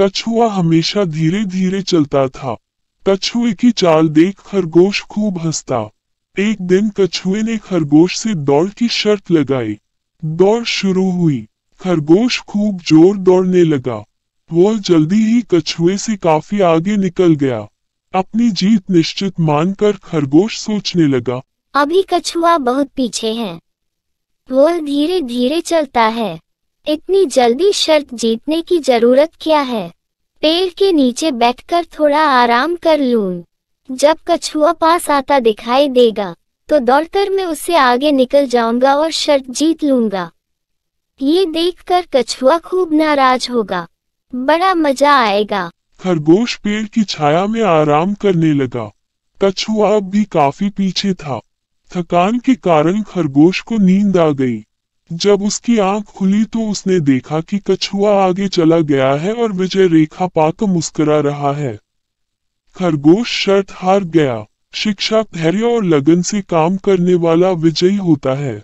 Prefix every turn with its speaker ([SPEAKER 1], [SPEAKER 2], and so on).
[SPEAKER 1] कछुआ हमेशा धीरे धीरे चलता था कछुए की चाल देख खरगोश खूब हंसता एक दिन कछुए ने खरगोश से दौड़ की शर्त लगाई दौड़ शुरू हुई खरगोश खूब जोर दौड़ने लगा वह जल्दी ही कछुए से काफी आगे निकल गया अपनी जीत निश्चित मानकर खरगोश सोचने लगा
[SPEAKER 2] अभी कछुआ बहुत पीछे है वह धीरे धीरे चलता है इतनी जल्दी शर्त जीतने की जरूरत क्या है पेड़ के नीचे बैठकर थोड़ा आराम कर लू जब कछुआ पास आता दिखाई देगा तो दौड़कर मैं उससे आगे निकल जाऊंगा और शर्त जीत लूंगा ये देखकर कछुआ खूब नाराज होगा बड़ा मजा आएगा
[SPEAKER 1] खरगोश पेड़ की छाया में आराम करने लगा कछुआ अब भी काफी पीछे था थकान के कारण खरगोश को नींद आ गई जब उसकी आंख खुली तो उसने देखा कि कछुआ आगे चला गया है और विजय रेखा पाक मुस्कुरा रहा है खरगोश शर्त हार गया शिक्षा धैर्य और लगन से काम करने वाला विजयी होता है